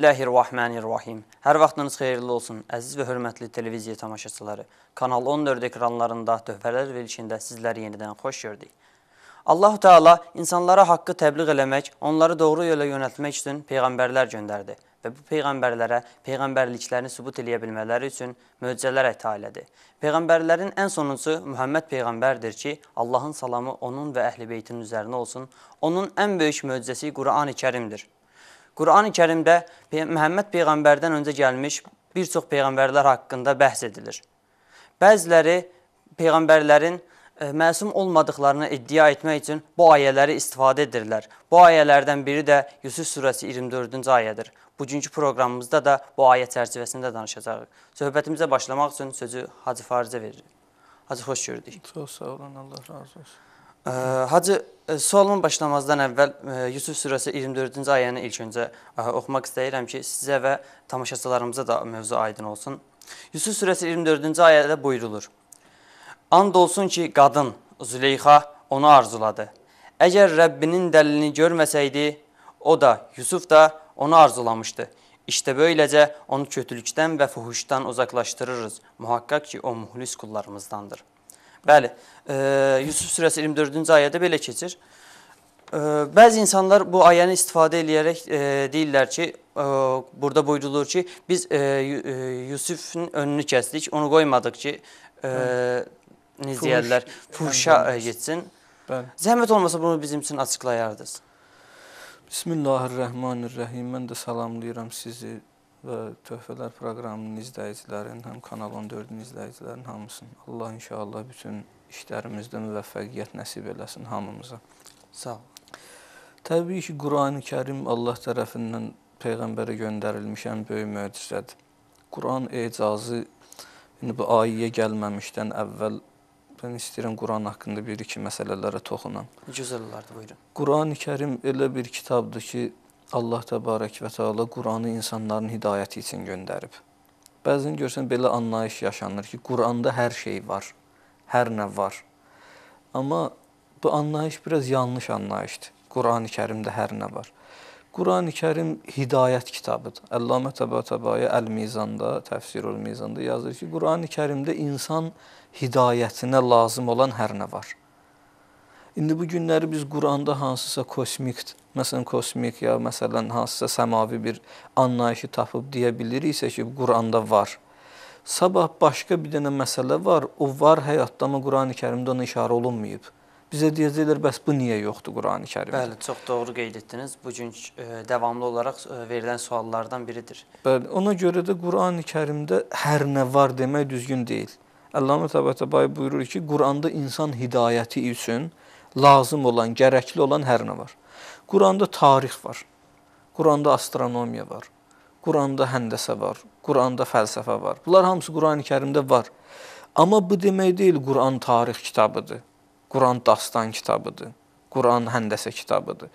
Bismillahirrahmanirrahim. Hər vaxtınız xeyirli olsun, əziz və hörmətli televiziya tamaşaçıları. Kanal 14 ekranlarında Töhfələr verilişində sizləri yenidən xoş gördük. Allahu Teala insanlara haqqı təbliğ eləmək, onları doğru yola yönəltmək üçün peyğəmbərlər göndərdi və bu peyğəmbərlərə peyğəmbərliklərini sübut eləyə bilmələri üçün möcüzələr əta elədi. Peyğəmbərlərin ən sonuncusu Məhəmməd peyğəmbərdir ki, Allahın salamı onun və əhlibeytinin üzərinə olsun. Onun ən böyük möcüzəsi Qurani-Kərimdir. Qurani Kərimdə Məhəmməd peyğəmbərdən öncə gəlmiş bir çox peyğəmbərlər haqqında bəhs edilir. Bəziləri peyğəmbərlərin e, məsum olmadıqlarını iddia etmək üçün bu ayələri istifadə edirlər. Bu ayələrdən biri də Yusuf surəsi 24-cü ayədir. Bugünkü proqramımızda da bu ayə çərçivəsində danışacağıq. Söhbətimizə başlamaq üçün sözü Hacı Farizə verirəm. Hacı xoş gördük. Çox sağ olun, Allah razı olsun. Hacı, e, sualımın başlamazdan əvvəl e, Yusuf surəsi 24-cü ayəni ilk öncə e, oxumaq istəyirəm ki, sizə və tamaşaçılarımıza da mövzu aydın olsun. Yusuf surəsi 24-cü ayədə buyurulur. And olsun ki, qadın Züleyxa onu arzuladı. Əgər Rəbbinin dəlilini görməsəydi, o da, Yusuf da onu arzulamışdı. İşte böyləcə onu kötülükdən və fuhuşdan uzaqlaşdırırız. Muhaqqaq ki, o mühlis qullarımızdandır. Bəli, e, Yusuf surəsi 24-cü ayədə belə keçir. E, bəzi insanlar bu ayəni istifadə eləyərək e, deyirlər ki, e, burada buyurulur ki, biz e, e Yusufun önünü kəsdik, onu qoymadıq ki, e, necə hə. deyərlər, fuhuşa yəni e, getsin. Bəli. Zəhmət olmasa bunu bizim üçün açıqlayardınız. Bismillahirrahmanirrahim. Mən də salamlayıram sizi və Töhfələr proqramının izləyicilərinin, həm Kanal 14-ün izləyicilərinin hamısının Allah inşallah bütün işlərimizdə müvəffəqiyyət nəsib eləsin hamımıza. Sağ ol. Təbii ki, Qurani-Kərim Allah tərəfindən peyğəmbərə göndərilmiş ən böyük möcüzədir. Quran ecazı indi bu ayəyə gəlməmişdən əvvəl mən istəyirəm Quran haqqında bir iki məsələlərə toxunam. Gözəl olardı, buyurun. Qurani-Kərim elə bir kitabdır ki, Allah təbarək və təala Qur'anı insanların hidayəti üçün göndərib. Bəzən görsən belə anlayış yaşanır ki, Quranda hər şey var, hər nə var. Amma bu anlayış biraz yanlış anlayışdır. Qurani Kərimdə hər nə var. Qurani Kərim hidayət kitabıdır. Əllamə Təbatəbayi Əl-Mizanda, Təfsirül Mizanda yazır ki, Qurani Kərimdə insan hidayətinə lazım olan hər nə var. İndi bu günləri biz Quranda hansısa kosmik məsələn kosmik ya məsələn hansısa səmavi bir anlayışı tapıb deyə biliriksə ki, Quranda var. Sabah başqa bir dənə məsələ var. O var həyatda amma Qurani-Kərimdə ona işarə olunmayıb. Bizə deyəcəklər, bəs bu niyə yoxdur Qurani-Kərimdə? Bəli, çox doğru qeyd etdiniz. Bu gün e, davamlı olaraq e, verilən suallardan biridir. Bəli, ona görə də Qurani-Kərimdə hər nə var demək düzgün deyil. Əllamə Təbətəbəy buyurur ki, Quranda insan hidayəti üçün lazım olan, gərəkli olan hər nə var. Quranda tarix var. Quranda astronomiya var. Quranda həndəsə var. Quranda fəlsəfə var. Bunlar hamısı Qurani-Kərimdə var. Amma bu demək deyil Quran tarix kitabıdır. Quran dastan kitabıdır. Quran həndəsə kitabıdır.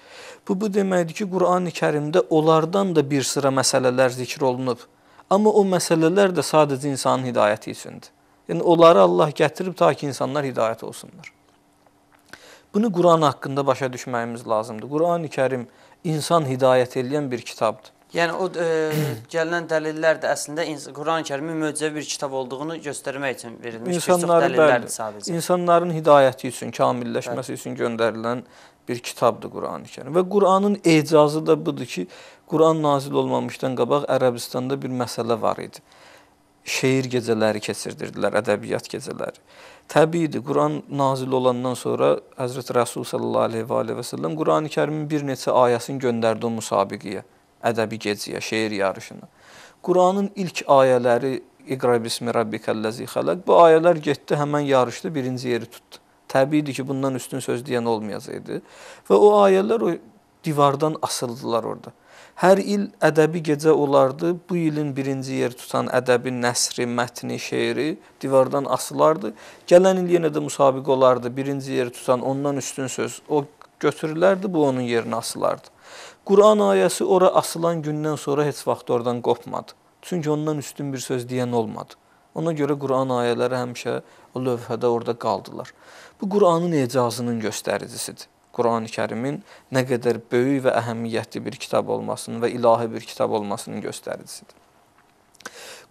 Bu bu deməkdir ki, Qurani-Kərimdə onlardan da bir sıra məsələlər zikr olunub. Amma o məsələlər də sadəcə insanın hidayəti üçündür. Yəni onları Allah gətirib ta ki insanlar hidayət olsunlar. Bunu Quran haqqında başa düşməyimiz lazımdır. Quran-ı Kərim insan hidayət edən bir kitabdır. Yəni o e, gələn dəlillər də əslində Quran-ı Kərimin möcüzəvi bir kitab olduğunu göstərmək üçün verilmiş İnsanları, bir çox dəlillərdir sadəcə. İnsanların hidayəti üçün, kamilləşməsi bəli. üçün göndərilən bir kitabdır Quran-ı Kərim. Və Quranın ecazı da budur ki, Quran nazil olmamışdan qabaq Ərəbistanda bir məsələ var idi şeir gecələri keçirdirdilər, ədəbiyyat gecələri. Təbiidir, Quran nazil olandan sonra Həzrət Rəsul sallallahu aleyhi və aleyhi və səlləm Quran-ı kərimin bir neçə ayəsini göndərdi o müsabiqəyə, ədəbi gecəyə, şeir yarışına. Quranın ilk ayələri İqra bismi rabbikəlləzi xələq. Bu ayələr getdi, həmən yarışda birinci yeri tutdu. Təbiidir ki, bundan üstün söz deyən olmayacaqdı. Və o ayələr o divardan asıldılar orada. Hər il ədəbi gecə olardı. Bu ilin birinci yer tutan ədəbi nəsri, mətni, şeiri divardan asılardı. Gələn il yenə də müsabiqə olardı. Birinci yer tutan ondan üstün söz o götürülərdi, bu onun yerinə asılardı. Quran ayəsi ora asılan gündən sonra heç vaxt oradan qopmadı. Çünki ondan üstün bir söz deyən olmadı. Ona görə Quran ayələri həmişə o lövhədə orada qaldılar. Bu Quranın ecazının göstəricisidir. Qurani-Kərimin nə qədər böyük və əhəmiyyətli bir kitab olmasının və ilahi bir kitab olmasının göstəricisidir.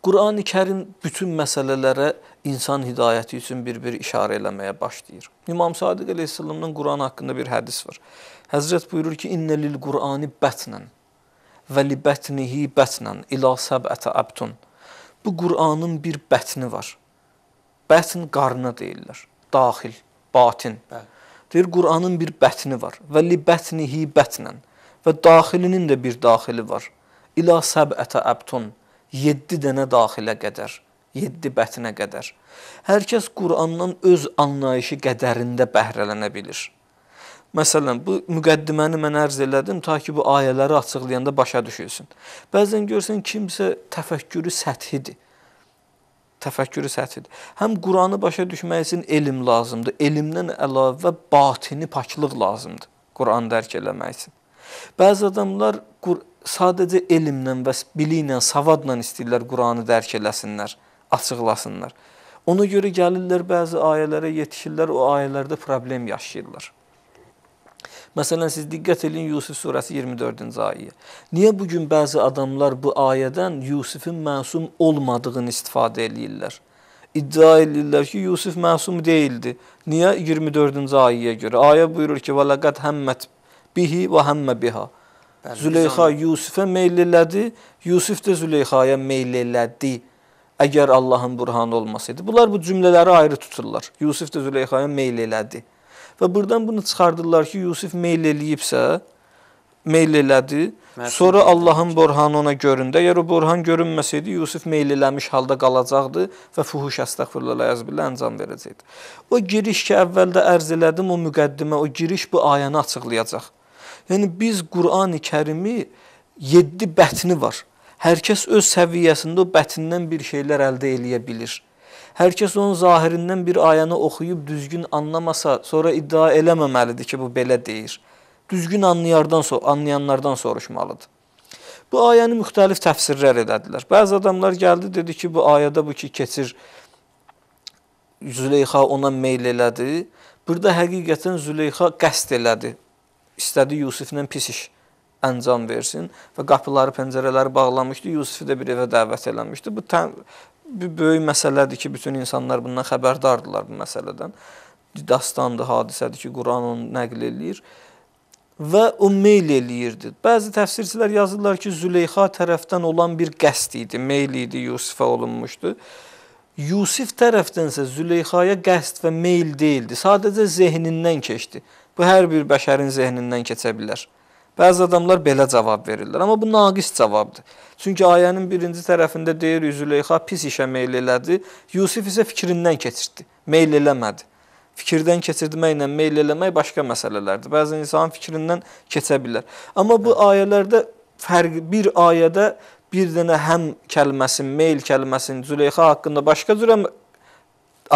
Qurani-Kərim bütün məsələlərə insan hidayəti üçün bir-bir işarə eləməyə başlayır. İmam Sadiq əleyhissalamdan Quran haqqında bir hədis var. Həzrət buyurur ki: "İnne lil Qurani bətnən və li bətnihi bətnən ila səbətə abtun." Bu Qur'anın bir bətni var. Bətn qarnı deyirlər. Daxil, batin. Bəli. Deyir Qur'anın bir bətni var. Və li bətnihi bətnən. Və daxilinin də bir daxili var. İla səbətə əbtun. 7 dənə daxilə qədər. 7 bətinə qədər. Hər kəs Qur'andan öz anlayışı qədərində bəhrələnə bilir. Məsələn, bu müqəddiməni mən ərz elədim ta ki bu ayələri açıqlayanda başa düşülsün. Bəzən görsən kimsə təfəkkürü səthidir təfəkkürü səthidir. Həm Quranı başa düşmək üçün elm lazımdır. Elmdən əlavə batini paklıq lazımdır Quranı dərk eləmək üçün. Bəzi adamlar sadəcə elmlə və biliklə, savadla istəyirlər Quranı dərk eləsinlər, açıqlasınlar. Ona görə gəlirlər bəzi ayələrə yetişirlər, o ayələrdə problem yaşayırlar. Məsələn, siz diqqət eləyin Yusif surəsi 24-cü ayəyə. Niyə bu gün bəzi adamlar bu ayədən Yusifin məsum olmadığını istifadə eləyirlər? İddia eləyirlər ki, Yusif məsum deyildi. Niyə 24-cü ayəyə görə? Ayə buyurur ki, "Valaqad həmmət bihi və həmmə biha." Züleyxa Yusifə meyl elədi, Yusif də Züleyxaya meyl elədi. Əgər Allahın burhanı olmasaydı. Bunlar bu cümlələri ayrı tuturlar. Yusif də Züleyxaya meyl elədi. Və buradan bunu çıxardılar ki, Yusif meyl eləyibsə, meyl elədi. Məhsul. Sonra Allahın borhanı ona göründü. Əgər o borhan görünməsəydi, Yusif meyl eləmiş halda qalacaqdı və fuhuş əstəğfirullah əzbillə əncam verəcəkdi. O giriş ki, əvvəldə ərz elədim, o müqəddimə, o giriş bu ayəni açıqlayacaq. Yəni biz Qurani Kərimi 7 bətni var. Hər kəs öz səviyyəsində o bətnindən bir şeylər əldə eləyə bilir. Hər kəs onun zahirindən bir ayəni oxuyub düzgün anlamasa, sonra iddia eləməməlidir ki, bu belə deyir. Düzgün anlayanlardan, so anlayanlardan soruşmalıdır. Bu ayəni müxtəlif təfsirlər elədilər. Bəzi adamlar gəldi, dedi ki, bu ayədə bu ki, keçir Züleyxa ona meyl elədi. Burada həqiqətən Züleyxa qəsd elədi. İstədi Yusiflə pis iş əncam versin və qapıları, pəncərələri bağlamışdı. Yusifi də bir evə dəvət eləmişdi. Bu bir böyük məsələdir ki, bütün insanlar bundan xəbərdardılar bu məsələdən. Dastandır, hadisədir ki, Quran onu nəql eləyir və o meyl eləyirdi. Bəzi təfsirçilər yazırlar ki, Züleyxa tərəfdən olan bir qəsd idi, meyl idi Yusifə olunmuşdu. Yusif tərəfdənsə Züleyxaya qəsd və meyl deyildi. Sadəcə zehnindən keçdi. Bu hər bir bəşərin zehnindən keçə bilər. Bəzi adamlar belə cavab verirlər, amma bu naqis cavabdır. Çünki ayənin birinci tərəfində deyir Üzüleyxa pis işə meyl elədi, Yusif isə fikrindən keçirdi, meyl eləmədi. Fikirdən keçirməklə meyl eləmək başqa məsələlərdir. Bəzən insanın fikrindən keçə bilər. Amma bu ayələrdə fərq bir ayədə bir dənə həm kəlməsin, meyl kəlməsini Züleyxa haqqında başqa cürə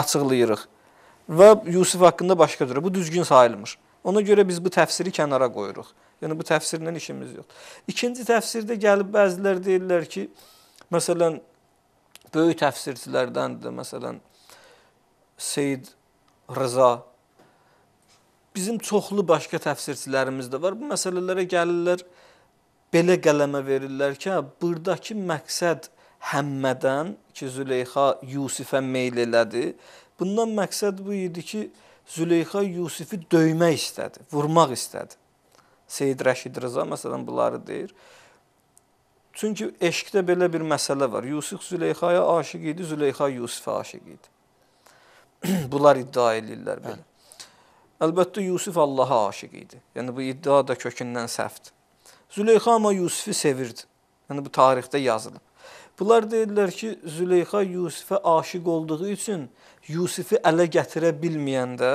açıqlayırıq və Yusif haqqında başqa cürə. Bu düzgün sayılmır. Ona görə biz bu təfsiri kənara qoyuruq. Yəni bu təfsirlə işimiz yoxdur. İkinci təfsirdə gəlib bəzilər deyirlər ki, məsələn böyük təfsirçilərdən də məsələn Seyid Rıza bizim çoxlu başqa təfsirçilərimiz də var. Bu məsələlərə gəlirlər belə qələmə verirlər ki, hə, burdakı məqsəd Həmmədən ki, Züleyxa Yusifə meyl elədi. Bundan məqsəd bu idi ki, Züleyxa Yusifi döymək istədi, vurmaq istədi. Seyid Rəşid Rıza məsələn bunları deyir. Çünki eşqdə belə bir məsələ var. Yusif Züleyxaya aşiq idi, Züleyxa Yusifə aşiq idi. Bunlar iddia edirlər belə. Əlbəttə Yusif Allaha aşiq idi. Yəni bu iddia da kökündən səhvdir. Züleyxa amma Yusifi sevirdi. Yəni bu tarixdə yazılıb. Bunlar deyirlər ki, Züleyxa Yusifə aşiq olduğu üçün Yusifi ələ gətirə bilməyəndə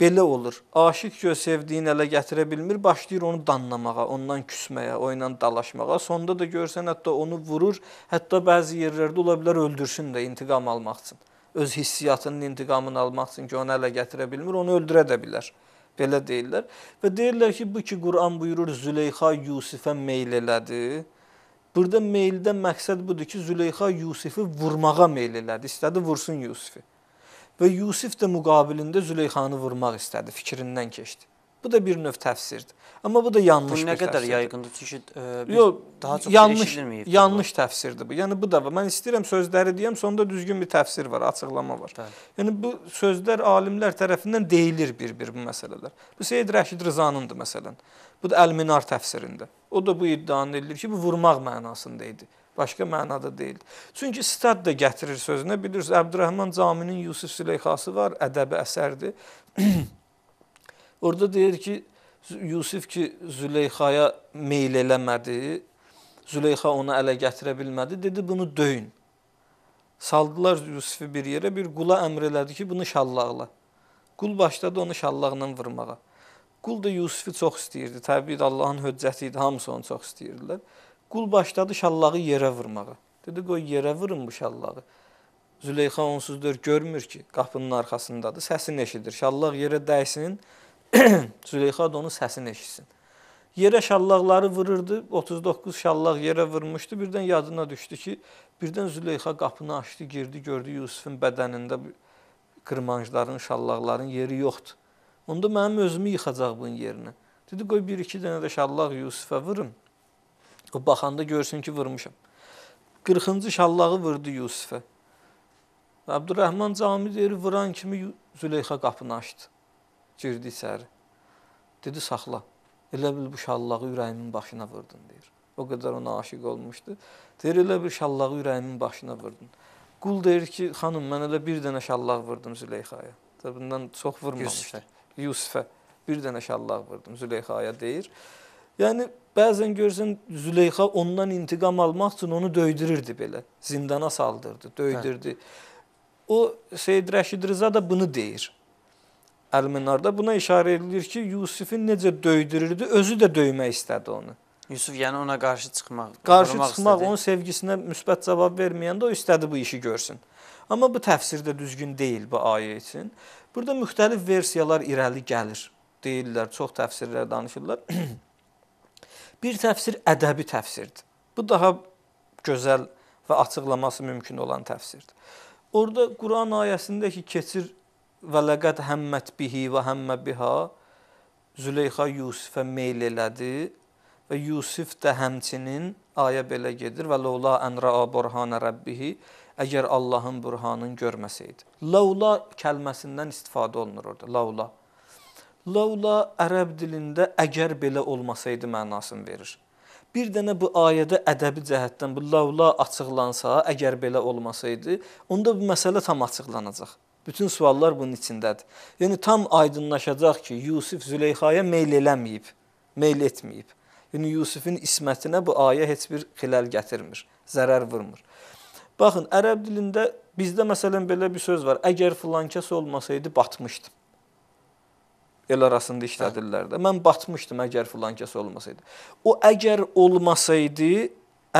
belə olur. Aşiq ki, sevdiyini ələ gətirə bilmir, başlayır onu danlamağa, ondan küsməyə, o ilə dalaşmağa. Sonda da görsən, hətta onu vurur, hətta bəzi yerlərdə ola bilər öldürsün də intiqam almaq üçün. Öz hissiyatının intiqamını almaq üçün ki, onu ələ gətirə bilmir, onu öldürə də bilər. Belə deyirlər. Və deyirlər ki, bu ki, Quran buyurur, Züleyxa Yusifə meyl elədi. Burada meyldən məqsəd budur ki, Züleyxa Yusifi vurmağa meyl elədi, istədi vursun Yusifi və Yusif də müqabilində Züleyxanı vurmaq istədi, fikrindən keçdi. Bu da bir növ təfsirdir. Amma bu da yanlış bu nə qədər təfsirdir. yayğındır? Çünki e, biz Yo, daha çox yanlış yanlış bu. təfsirdir bu. Yəni bu da var. Mən istəyirəm sözləri deyim, sonda düzgün bir təfsir var, açıqlama var. Bəli. Yəni bu sözlər alimlər tərəfindən deyilir bir-bir bu məsələlər. Bu Seyid Rəşid Rzanındır məsələn. Bu da Əl-Minar təfsirində. O da bu iddianı edir ki, bu vurmaq mənasında idi. Başqa mənada deyil. Çünki sitad da gətirir sözünə. Bilirsiniz, Əbdurrahman Caminin Yusuf Süleyxası var, ədəbi əsərdir. Orada deyir ki, Yusuf ki Züleyxaya meyl eləmədi. Züleyxa onu ələ gətirə bilmədi. Dedi, bunu döyün. Saldılar Yusufu bir yerə, bir qula əmr elədi ki, bunu şallaqla. Qul başladı onu şallaqla vurmağa. Qul da Yusufu çox istəyirdi. Təbii ki, Allahın höccəti idi, hamısı onu çox istəyirdilər. Qul başladı şallağı yerə vurmağa. Dedi, qoy yerə vurun bu şallağı. Züleyxa onsuzdur, görmür ki, qapının arxasındadır, səsini eşidir. Şallaq yerə dəysin, Züleyxa da onun səsini eşitsin. Yerə şallaqları vururdu, 39 şallaq yerə vurmuşdu, birdən yadına düşdü ki, birdən Züleyxa qapını açdı, girdi, gördü Yusufun bədənində qırmancların, şallaqların yeri yoxdur. Onda mənim özümü yıxacaq bunun yerinə. Dedi, qoy bir-iki dənə də şallaq Yusufə vurum, O baxanda görsün ki, vurmuşam. 40-cı şallağı vurdu Yusifə. Abdurrahman cami deyir, vuran kimi Züleyxa qapını açdı. Girdi içəri. Dedi, saxla. Elə bil bu şallağı ürəyimin başına vurdun, deyir. O qədər ona aşiq olmuşdu. Deyir, elə bir şallağı ürəyimin başına vurdun. Qul deyir ki, xanım, mən elə bir dənə şallaq vurdum Züleyxaya. Bundan çox vurmamışdı. Yusifə. Yusifə. Bir dənə şallaq vurdum Züleyxaya deyir. Yəni bəzən görürsən Züleyxa ondan intiqam almaq üçün onu döydürürdü belə. Zindana saldırdı, döydürdü. Hə. O Seyid Rəşid Rıza da bunu deyir. Əlminarda buna işarə edilir ki, Yusifi necə döydürürdü, özü də döymək istədi onu. Yusuf yəni ona qarşı çıxmaq, qarşı çıxmaq, istədi. onun sevgisinə müsbət cavab verməyəndə o istədi bu işi görsün. Amma bu təfsirdə düzgün deyil bu ayə üçün. Burada müxtəlif versiyalar irəli gəlir. Deyirlər, çox təfsirlər danışırlar. Bir təfsir ədəbi təfsirdir. Bu daha gözəl və açıqlaması mümkün olan təfsirdir. Orda Quran ayəsində ki, keçir və ləqəd həmmət bihi və həmmə biha Züleyxa Yusifə meyl elədi və Yusif də həmçinin ayə belə gedir və lovla ənra burhana rabbihi əgər Allahın burhanını görməsəydi. Lovla kəlməsindən istifadə olunur orada. Lovla Laula ərəb dilində əgər belə olmasaydı mənasını verir. Bir dənə bu ayədə ədəbi cəhətdən bu laula açıqlansa, əgər belə olmasaydı, onda bu məsələ tam açıqlanacaq. Bütün suallar bunun içindədir. Yəni tam aydınlaşacaq ki, Yusif Züleyxaya meyl eləməyib, meyl etməyib. Yəni Yusifin ismətinə bu ayə heç bir xilal gətirmir, zərər vurmur. Baxın, ərəb dilində bizdə məsələn belə bir söz var. Əgər filankəs olmasaydı batmışdım el arasında işlədirlər də. Hə. Mən batmışdım əgər filan kəs olmasaydı. O əgər olmasaydı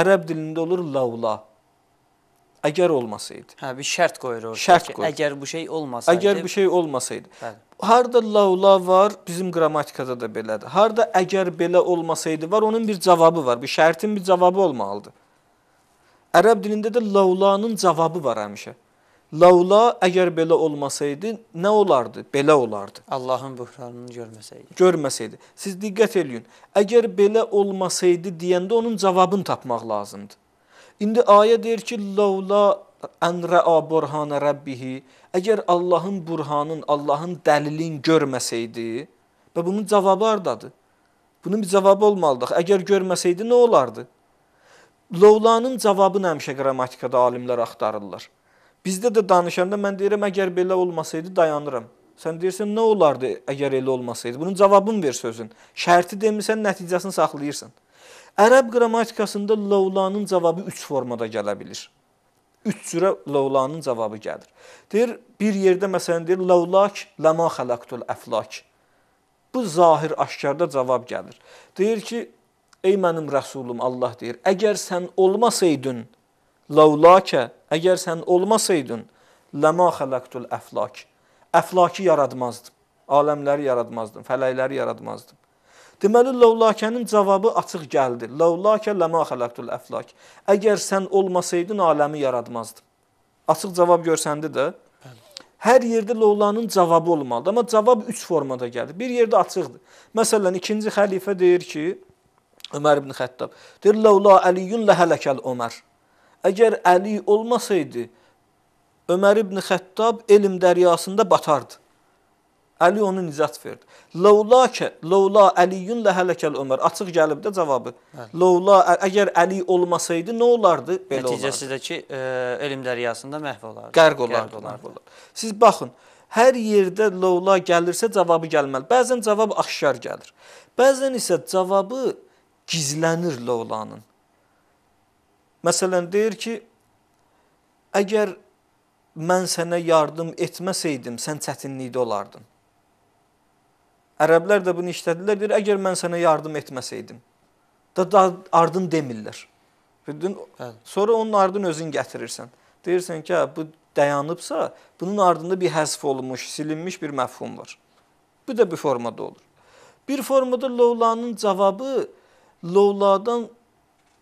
ərəb dilində olur lavla. Əgər olmasaydı. Hə, bir şərt qoyur orada şərt ki, qoyur. əgər bu şey olmasaydı. Əgər bu şey olmasaydı. Bəli. Harda lavla var, bizim qrammatikada da belədir. Harda əgər belə olmasaydı var, onun bir cavabı var. Bir şərtin bir cavabı olmalıdır. Ərəb dilində də lavlanın cavabı var həmişə. Hə. Laula əgər belə olmasaydı, nə olardı? Belə olardı. Allahın böhranını görməsəydi. Görməsəydi. Siz diqqət eləyin. Əgər belə olmasaydı deyəndə onun cavabını tapmaq lazımdır. İndi ayə deyir ki, laula ənra burhana rabbihi. Əgər Allahın burhanın, Allahın dəlilin görməsəydi, və bunun cavabı hardadır? Bunun bir cavabı olmalıdır. Əgər görməsəydi nə olardı? Laulanın cavabını həmişə qrammatikada alimlər axtarırlar. Bizdə də danışanda mən deyirəm, əgər belə olmasaydı dayanıram. Sən deyirsən, nə olardı əgər elə olmasaydı? Bunun cavabını ver sözün. Şərti demisən, nəticəsini saxlayırsan. Ərəb qrammatikasında lavlanın cavabı 3 formada gələ bilir. 3 cürə lavlanın cavabı gəlir. Deyir, bir yerdə məsələn deyir, lavlak ləma xalaqtul əflak. Bu zahir aşkarda cavab gəlir. Deyir ki, ey mənim rəsulum Allah deyir, əgər sən olmasaydın Lavlakə, əgər sən olmasaydın, ləma xələqtul əflak. Əflaki yaratmazdım. Aləmləri yaratmazdım, fələkləri yaratmazdım. Deməli, lavlakənin cavabı açıq gəldi. Lavlakə ləma xələqtul əflak. Əgər sən olmasaydın, aləmi yaratmazdım. Açıq cavab görsəndi də, hər yerdə lavlanın cavabı olmalıdır. Amma cavab üç formada gəlir. Bir yerdə açıqdır. Məsələn, ikinci xəlifə deyir ki, Ömər ibn Xəttab, deyir, lavla əliyyün ləhələkəl Ömər. Əgər Əli olmasaydı, Ömər ibn Xəttab elm dəryasında batardı. Əli onu nicat verdi. Ləvla ki, ləvla Əliyun lə hələkəl Ömər. Açıq gəlib də cavabı. Ləvla əgər Əli olmasaydı nə olardı? Belə Nəticəsi olardı. də ki, ə, elm dəryasında məhv olardı. Qərq olardı, Qərq olardı. olardı. Siz baxın, hər yerdə ləvla gəlirsə cavabı gəlməli. Bəzən cavab aşkar gəlir. Bəzən isə cavabı gizlənir ləvlanın. Məsələn, deyir ki, əgər mən sənə yardım etməsəydim, sən çətinlikdə olardın. Ərəblər də bunu işlədilər, deyir, əgər mən sənə yardım etməsəydim. Da, da ardın demirlər. Bildin? Sonra onun ardını özün gətirirsən. Deyirsən ki, hə, bu dayanıbsa, bunun ardında bir həzf olunmuş, silinmiş bir məfhum var. Bu da bir formada olur. Bir formada Lovlanın cavabı Lovladan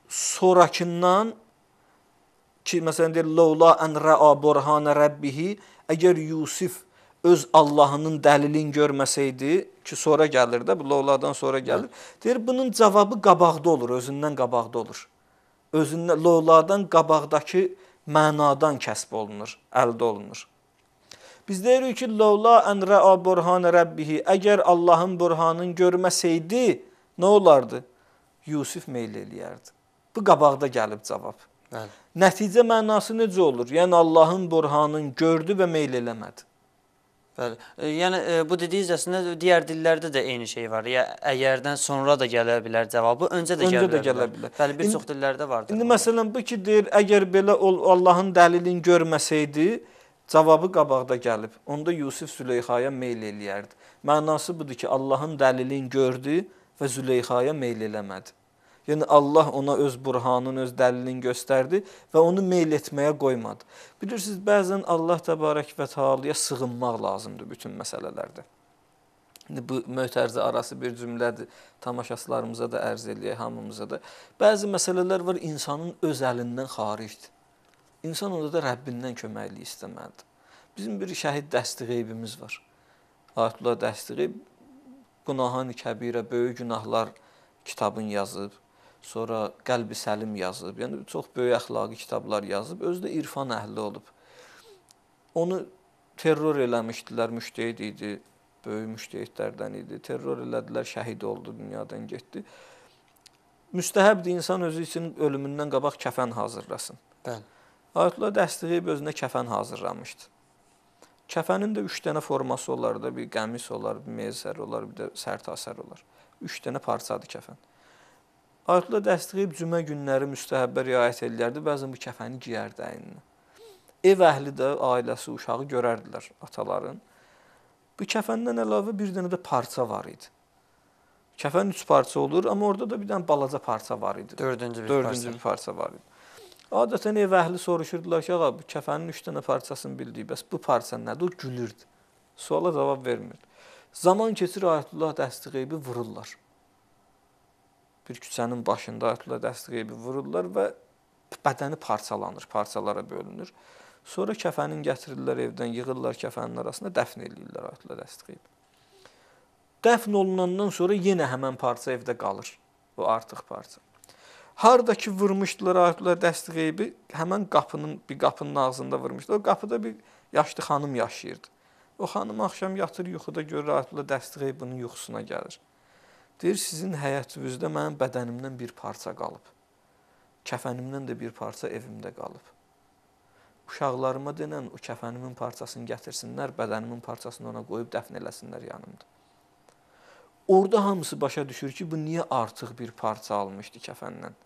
sonrakından ki, məsələn, deyir, Lovla ən rəa borhanə rəbbihi, əgər Yusif öz Allahının dəlilin görməsəydi, ki, sonra gəlir də, bu Lovladan sonra gəlir, deyir, bunun cavabı qabaqda olur, özündən qabaqda olur. Özündən, Lovladan qabaqdakı mənadan kəsb olunur, əldə olunur. Biz deyirik ki, Lovla ən rəa borhanə rəbbihi, əgər Allahın borhanını görməsəydi, nə olardı? Yusif meyl eləyərdi. Bu qabaqda gəlib cavab. Bəli. Nəticə mənası necə olur? Yəni Allahın burhanın gördü və meyl eləmədi. Bəli. E, yəni e, bu dediyiniz əslində digər dillərdə də eyni şey var. Ya əgərdən sonra da gələ bilər cavabı, öncə də öncə gələ, də gələ bilər. Bəli, bir çox dillərdə vardır. İndi məsələn bu ki deyir, əgər belə Allahın dəlilini görməsəydi, cavabı qabaqda gəlib. Onda Yusif Züleyxaya meyl eləyərdi. Mənası budur ki, Allahın dəlilini gördü və Züleyxaya meyl eləmədi. Yəni Allah ona öz burhanını, öz dəlilini göstərdi və onu meyl etməyə qoymadı. Bilirsiniz, bəzən Allah təbarək və təalaya sığınmaq lazımdır bütün məsələlərdə. İndi bu möhtərzə arası bir cümlədir. Tamaşaçılarımıza da ərz eləyək, hamımıza da. Bəzi məsələlər var insanın öz əlindən xaricdir. İnsan orada da Rəbbindən köməklik istəməlidir. Bizim bir şəhid dəsti qeybimiz var. Ayətullah dəsti qeyb, Gunahan-ı Kəbirə, Böyük Günahlar kitabın yazıb, sonra Qəlbi Səlim yazıb. Yəni çox böyük əxlaqi kitablar yazıb, özü də irfan əhli olub. Onu terror eləmişdilər, müştehid idi, böyük müştehidlərdən idi. Terror elədilər, şəhid oldu, dünyadan getdi. Müstəhəbdir insan özü üçün ölümündən qabaq kəfən hazırlasın. Bəli. Ayətullah Dəstəyev özünə kəfən hazırlamışdı. Kəfənin də 3 dənə forması olar da, bir qəmis olar, bir mezər olar, bir də sərtasər olar. 3 dənə parçadır kəfən. Artıda dəstəyib cümə günləri müstəhəbbə riayət edirlərdi, bəzən bu kəfəni giyərdi əyninə. Ev əhli də ailəsi, uşağı görərdilər ataların. Bu kəfəndən əlavə bir dənə də parça var idi. Kəfən üç parça olur, amma orada da bir dənə balaca parça var idi. Dördüncü bir, Dördüncü parça. bir parça var idi. Adətən ev əhli soruşurdular ki, ağa, bu kəfənin 3 dənə parçasını bildik, bəs bu parça nədir? O gülürdü. Suala cavab vermirdi. Zaman keçir Ayətullah Dəstiqeybi vururlar bir küçənin başında Ayətullah Dəstiqeyi vururlar və bədəni parçalanır, parçalara bölünür. Sonra kəfənin gətirirlər evdən, yığırlar kəfənin arasında, dəfn eləyirlər Ayətullah Dəstiqeyi. Dəfn olunandan sonra yenə həmin parça evdə qalır. O artıq parça. Harda ki vurmuşdular Ayətullah Dəstiqeyi, həmin qapının bir qapının ağzında vurmuşdular. O qapıda bir yaşlı xanım yaşayırdı. O xanım axşam yatır yuxuda görür Ayətullah Dəstiqeyi bunun yuxusuna gəlir. Deyir, sizin həyatınızda mənim bədənimdən bir parça qalıb. Kəfənimdən də bir parça evimdə qalıb. Uşaqlarıma denən o kəfənimin parçasını gətirsinlər, bədənimin parçasını ona qoyub dəfn eləsinlər yanımda. Orda hamısı başa düşür ki, bu niyə artıq bir parça almışdı kəfəndən?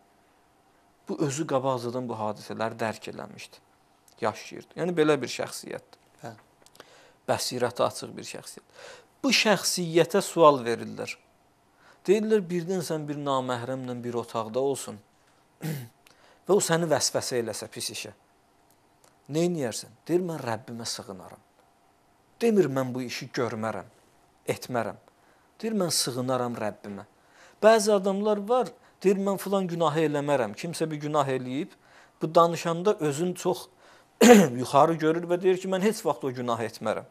Bu özü qabaqcadan bu hadisələri dərk eləmişdi. Yaşayırdı. Yəni belə bir şəxsiyyətdir. Hə. Bəsirəti açıq bir şəxsiyyət. Bu şəxsiyyətə sual verirlər. Deyirlər birdən sən bir naməhrəmlə bir otaqda olsun və o səni vəsvəsə eləsə pis işə. Nə edərsən? Deyir mən Rəbbimə sığınaram. Demir mən bu işi görmərəm, etmərəm. Deyir mən sığınaram Rəbbimə. Bəzi adamlar var, deyir mən filan günahı eləmərəm. Kimsə bir günah eləyib, bu danışanda özün çox yuxarı görür və deyir ki, mən heç vaxt o günah etmərəm.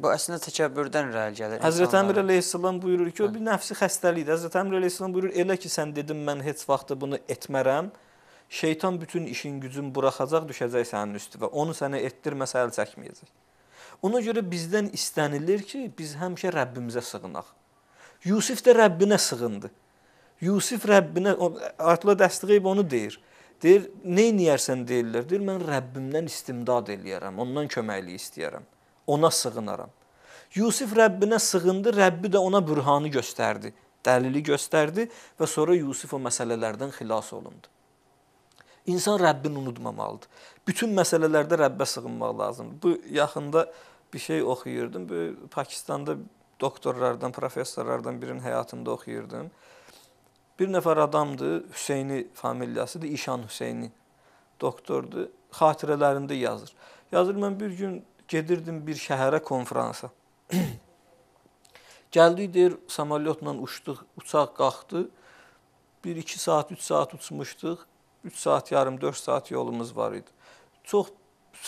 Bu əslində təkəbbürdən irəli gəlir. Həzrət Əmir əleyhissalam buyurur ki, o bir nəfsi xəstəlikdir. Həzrət Əmir əleyhissalam buyurur, elə ki sən dedin mən heç vaxt bunu etmərəm. Şeytan bütün işin gücün buraxacaq, düşəcək sənin üstünə. Onu sənə etdirməsə əl çəkməyəcək. Ona görə bizdən istənilir ki, biz həmişə Rəbbimizə sığınaq. Yusif də Rəbbinə sığındı. Yusif Rəbbinə Atla Dəstəqeyb onu deyir. Deyir, "Nə edərsən?" deyirlər. Deyir, "Mən Rəbbimdən istimdad eləyərəm, ondan köməklik istəyərəm." ona sığınaram. Yusif Rəbbinə sığındı, Rəbbi də ona bürhanı göstərdi, dəlili göstərdi və sonra Yusif o məsələlərdən xilas olundu. İnsan Rəbbini unutmamalıdır. Bütün məsələlərdə Rəbbə sığınmaq lazımdır. Bu yaxında bir şey oxuyurdum. Bu Pakistanda doktorlardan, professorlardan birinin həyatında oxuyurdum. Bir nəfər adamdı, Hüseyni familiyasıdır, İşan Hüseyni. Doktordur, xatirələrində yazır. Yazır mən bir gün gedirdim bir şəhərə konfransa. Gəldik deyir, samolyotla uçduq, uçaq qalxdı. 1-2 saat, 3 saat uçmuşduq. 3 saat yarım, 4 saat yolumuz var idi. Çox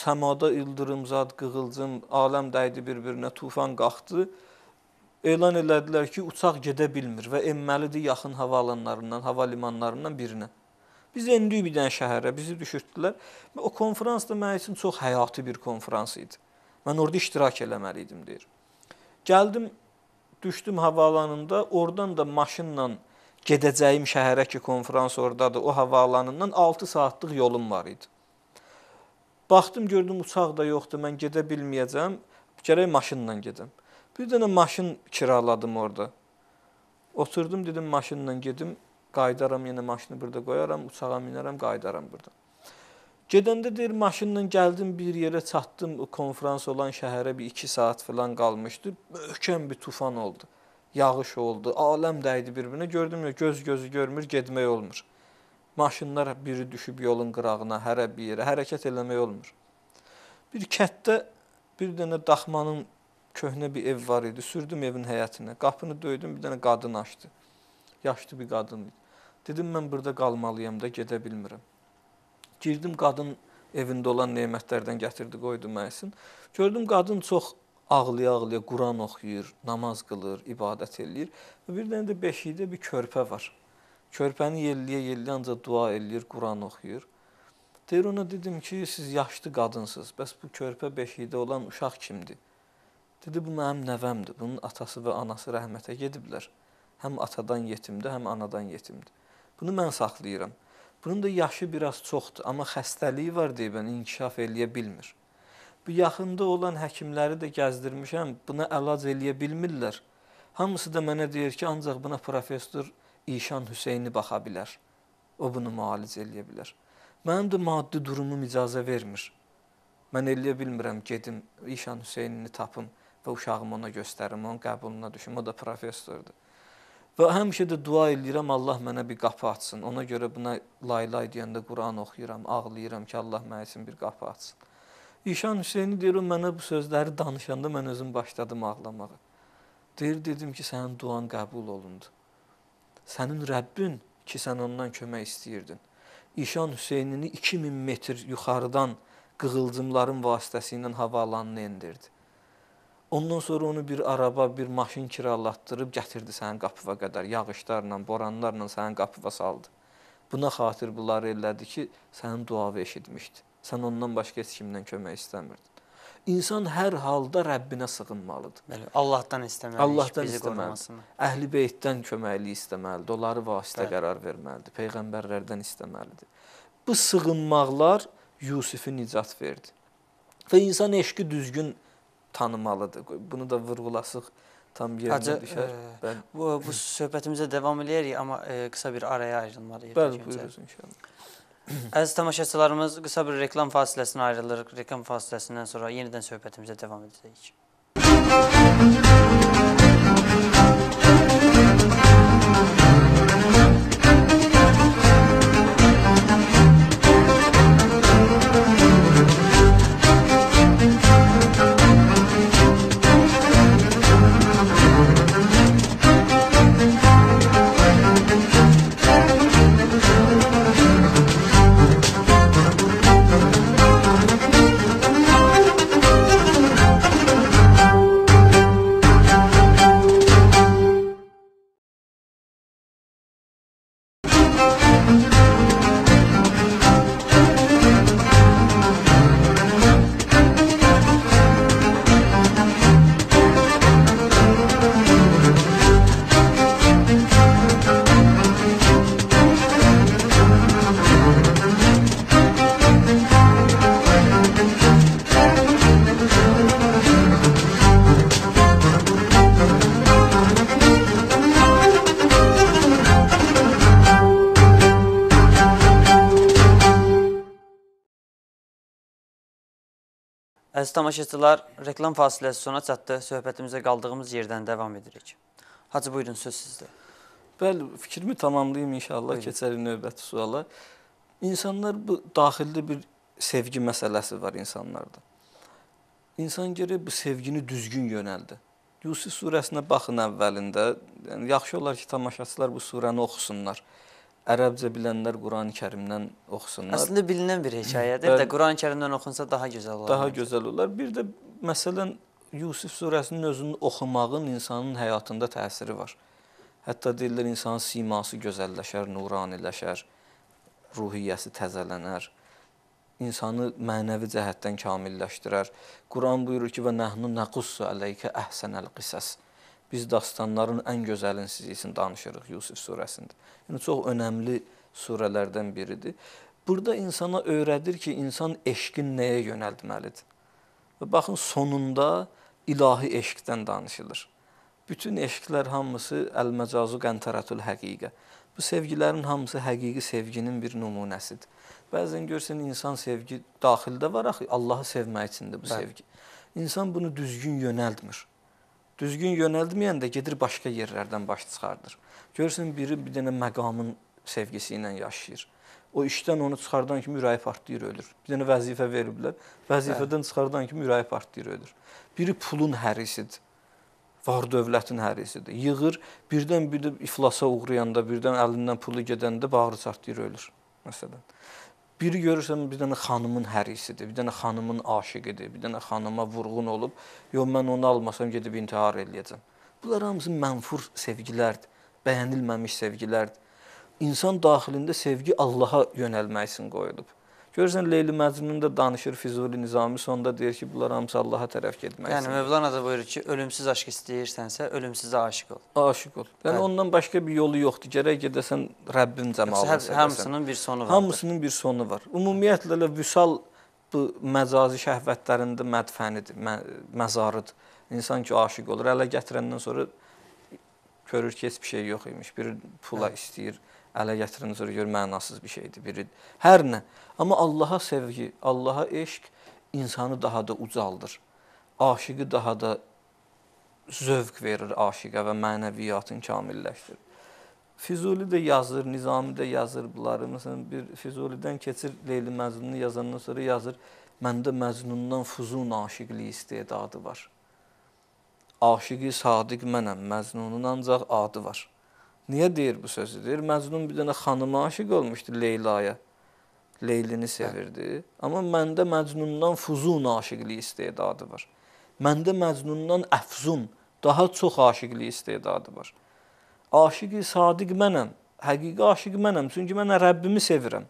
səmada ildırım, zad, qığılcım, aləm dəydi bir-birinə, tufan qalxdı. Elan elədilər ki, uçaq gedə bilmir və enməlidir yaxın hava alanlarından, hava limanlarından birinə. Biz endik bir dənə şəhərə, bizi düşürtdülər. O konfrans da mənim üçün çox həyati bir konfrans idi. Mən orada iştirak eləməli idim deyir. Gəldim, düşdüm havaalanında, oradan da maşınla gedəcəyim şəhərə ki, konfrans ordadır, o havaalanından 6 saatlıq yolum var idi. Baxdım, gördüm uçaq da yoxdur, mən gedə bilməyəcəm. Gərək maşınla gedim. Bir dənə maşın kiraladım orada. Oturdum, dedim maşınla gedim, qayıdaram yenə maşını burada qoyaram, uçağa minərəm, qayıdaram burdan. Gedəndə deyir maşınla gəldim bir yerə çatdım, o konfrans olan şəhərə bir 2 saat filan qalmışdı. Möhkəm bir tufan oldu. Yağış oldu. Aləm dəydi bir-birinə. Gördüm ya göz gözü görmür, getmək olmur. Maşınlar biri düşüb yolun qırağına, hərə bir yerə hərəkət eləmək olmur. Bir kətdə bir dənə daxmanın köhnə bir ev var idi. Sürdüm evin həyətinə. Qapını döydüm, bir dənə qadın açdı. Yaşlı bir qadın idi. Dedim mən burada qalmalıyam da gedə bilmirəm. Girdim qadın evində olan nemətlərdən gətirdi, qoydu məsin. Gördüm qadın çox ağlaya-ağlaya Quran oxuyur, namaz qılır, ibadət eləyir. Bir dənə də beşikdə bir körpə var. Körpəni yelləyə-yelləyə ancaq dua eləyir, Quran oxuyur. Deyir ona dedim ki, siz yaşlı qadınsınız. Bəs bu körpə beşikdə olan uşaq kimdir? Dedi bu mənim nəvəmdir. Bunun atası və anası rəhmətə gediblər. Həm atadan yetimdir, həm anadan yetimdir. Bunu mən saxlayıram. Bunun da yaşı biraz çoxdur, amma xəstəliyi var deyibən inkişaf eləyə bilmir. Bu yaxında olan həkimləri də gəzdirmişəm, buna əlac eləyə bilmirlər. Hamısı da mənə deyir ki, ancaq buna professor İşan Hüseyni baxa bilər. O bunu müalicə eləyə bilər. Mənim də maddi durumum icazə vermir. Mən eləyə bilmirəm, gedim İşan Hüseynini tapım və uşağımı ona göstərim, onun qəbuluna düşüm. O da professordur. Və həmişə də dua eləyirəm, Allah mənə bir qapı açsın. Ona görə buna laylay deyəndə Quran oxuyuram, ağlayıram ki, Allah mənə üçün bir qapı açsın. İşan Hüseyni deyir, o mənə bu sözləri danışanda mən özüm başladım ağlamağa. Deyir, dedim ki, sənin duan qəbul olundu. Sənin Rəbbin ki, sən ondan kömək istəyirdin. İşan Hüseynini 2000 metr yuxarıdan qığılcımların vasitəsilə hava alanına endirdi. Ondan sonra onu bir araba, bir maşın kiralatdırıb gətirdi sənin qapıva qədər, yağışlarla, boranlarla sənin qapıva saldı. Buna xatir bunları elədi ki, sənin duavı eşitmişdi. Sən ondan başqa heç kimdən kömək istəmirdin. İnsan hər halda Rəbbinə sığınmalıdır. Bəli, Allahdan istəməlidir. Allahdan istəməlidir. Əhli beytdən köməklik istəməlidir. Onları vasitə Bəli. qərar verməlidir. Peyğəmbərlərdən istəməlidir. Bu sığınmaqlar Yusifi nicat verdi. Və insan eşqi düzgün tanımalıdır. Bunu da vurğulasıq tam yerinə Hacı, düşər. E, Bəli. Bu, bu söhbətimizə davam eləyərik, amma e, qısa bir araya ayrılmalıyıq. Bəli, buyuruz inşallah. Əziz tamaşaçılarımız, qısa bir reklam fasiləsinə ayrılırıq. Reklam fasiləsindən sonra yenidən söhbətimizə davam edəcəyik. Əziz tamaşaçılar, reklam fasiləsi sona çatdı. Söhbətimizə qaldığımız yerdən davam edirik. Hacı buyurun, söz sizdə. Bəli, fikrimi tamamlayayım inşallah, buyurun. keçərik növbəti suala. İnsanlar bu daxildə bir sevgi məsələsi var insanlarda. İnsan gərək bu sevgini düzgün yönəldi. Yusuf surəsinə baxın əvvəlində. Yəni yaxşı olar ki, tamaşaçılar bu surəni oxusunlar ərəbcə bilənlər Qurani Kərimdən oxusunlar. Əslində bilinən bir hekayədir də Qurani Kərimdən oxunsa daha gözəl olar. Daha gözəl olar. Bir də məsələn Yusif surəsinin özünü oxumağın insanın həyatında təsiri var. Hətta deyirlər insanın siması gözəlləşər, nuraniləşər, ruhiyyəsi təzələnər, insanı mənəvi cəhətdən kamilləşdirər. Quran buyurur ki: "Və nəhnu nəqussu əleyka əhsənəl qisas." biz dastanların ən gözəlin sizin danışırıq Yusif surəsində. Yəni çox önəmli surələrdən biridir. Burada insana öyrədir ki, insan eşqin nəyə yönəldməlidir. Və baxın sonunda ilahi eşqdən danışılır. Bütün eşqlər hamısı əl-məcazu qəntarətul həqiqə. Bu sevgilərin hamısı həqiqi sevginin bir nümunəsidir. Bəzən görsən insan sevgi daxildə var axı, Allahı sevmək üçündür bu Bəli. sevgi. İnsan bunu düzgün yönəltmir. Düzgün yönəldməyəndə gedir başqa yerlərdən baş çıxardır. Görürsən biri bir dənə məqamın sevgisi ilə yaşayır. O işdən onu çıxardan kimi ürəyi partlayır, ölür. Bir dənə vəzifə veriblər. Vəzifədən hə. çıxardan kimi ürəyi partlayır, ölür. Biri pulun hərisidir. Var dövlətin hərisidir. Yığır, birdən bir də iflasa uğrayanda, birdən əlindən pulu gedəndə bağrı çartlayır, ölür. Məsələn. Biri görürsən bir dənə xanımın hərisidir, bir dənə xanımın aşiqidir, bir dənə xanıma vurğun olub, yox mən onu almasam gedib intihar eləyəcəm. Bunlar hamısı mənfur sevgilərdir, bəyənilməmiş sevgilərdir. İnsan daxilində sevgi Allaha yönəlmək üçün qoyulub. Görürsən Leyli Məcnun da danışır Füzuli Nizami sonda deyir ki, bunlar hamısı Allaha tərəf getmək. Yəni Mövlana da buyurur ki, ölümsüz aşk istəyirsənsə, ölümsüzə aşiq ol. Aşiq ol. Yəni Bəli. ondan başqa bir yolu yoxdur. Gərək gedəsən Rəbbin cəmalına. Hə, hamısının bir sonu var. Hamısının bir sonu var. Ümumiyyətlə elə vüsal bu məcazi şəhvətlərində mədfənidir, mə məzarıdır. İnsan ki aşiq olur, ələ gətirəndən sonra görür ki, heç bir şey yox imiş. Bir pula hə. istəyir ələ gətirin zürgür mənasız bir şeydir. Biri hər nə. Amma Allaha sevgi, Allaha eşq insanı daha da ucaldır. Aşığı daha da zövq verir aşıqa və mənəviyyatını kamilləşdirir. Füzuli də yazır, Nizami də yazır bunları. Məsələn, bir Füzulidən keçir Leyli Məcnunu yazandan sonra yazır. Məndə Məcnundan Füzun aşiqliyi istedadı var. Aşıqi sadiq mənəm, Məcnunun ancaq adı var. Niyə deyir bu sözü? Deyir, Məcnun bir dənə xanıma aşiq olmuşdu Leylaya. Leylini sevirdi. Hə. Amma məndə Məcnundan fuzun aşiqliyi istedadı var. Məndə Məcnundan əfzun, daha çox aşiqliyi istedadı var. Aşiqi sadiq mənəm. Həqiqi aşiq mənəm, çünki mən Rəbbimi sevirəm.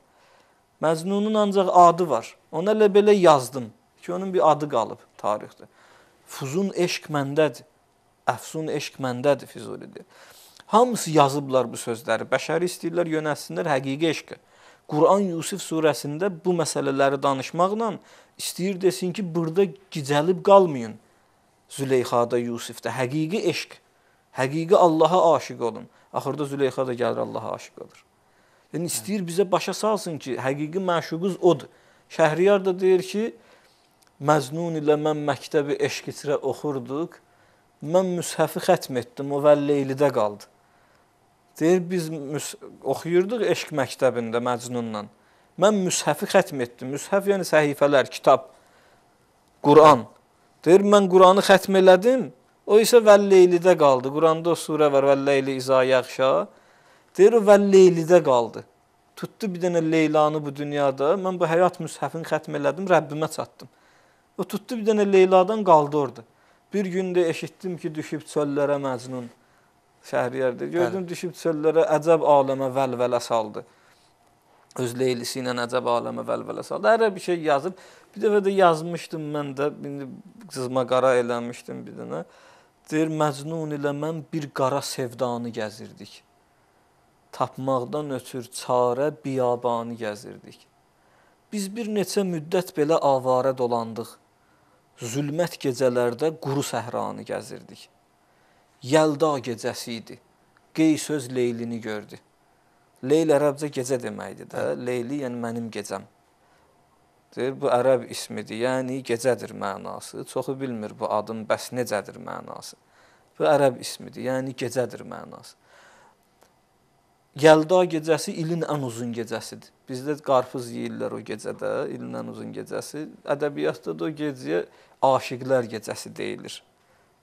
Məcnunun ancaq adı var. Ona elə belə yazdım ki, onun bir adı qalıb tarixdə. Fuzun eşq məndədir. Əfsun eşq məndədir Füzuli deyir. Hamısı yazıblar bu sözləri. Bəşəri istəyirlər yönəlsinlər həqiqi eşqə. Quran Yusuf surəsində bu məsələləri danışmaqla istəyir desin ki, burada gicəlib qalmayın. Züleyxada Yusifdə həqiqi eşq, həqiqi Allaha aşiq olun. Axırda Züleyxa da gəlir Allaha aşiq olur. Yəni istəyir hə. bizə başa salsın ki, həqiqi məşuquz odur. Şəhriyar da deyir ki, Məznun ilə mən məktəbi eşq içrə oxurduq. Mən müshəfi xətm etdim, o və Leylidə qaldı. Deyir biz oxuyurduq eşq məktəbində Məcnunla. Mən müshəfi xətm etdim. Müshəf yəni səhifələr, kitab, Quran. Deyir mən Quranı xətm elədim. O isə Vəlleylidə qaldı. Quranda o surə var, Vəlleyli izə yaxşa. Deyir o Vəlleylidə qaldı. Tutdu bir dənə Leylanı bu dünyada. Mən bu həyat müshəfini xətm elədim, Rəbbimə çatdım. O tutdu bir dənə Leyladan qaldı orada. Bir gündə eşitdim ki, düşüb çöllərə Məcnun. Şəhriyərdir. Gördüm düşüb çöllərə əcəb aləmə vəlvələ saldı. Öz leylisi ilə əcəb aləmə vəlvələ saldı. Hər bir şey yazıb. Bir dəfə də yazmışdım mən də, indi qızma qara eləmişdim bir dənə. Deyir Məcnun ilə mən bir qara sevdanı gəzirdik. Tapmaqdan ötür çarə biyabanı gəzirdik. Biz bir neçə müddət belə avara dolandıq. Zülmət gecələrdə quru səhranı gəzirdik. Yəlda gecəsi idi. Qey söz Leylini gördü. Leyl ərəbcə gecə deməkdir də. Hə. Leyli yəni mənim gecəm. Deyir, bu ərəb ismidir. Yəni gecədir mənası. Çoxu bilmir bu adın bəs necədir mənası. Bu ərəb ismidir. Yəni gecədir mənası. Yəlda gecəsi ilin ən uzun gecəsidir. Bizdə qarpız yeyirlər o gecədə, ilin ən uzun gecəsi. Ədəbiyyatda da o gecəyə aşiqlər gecəsi deyilir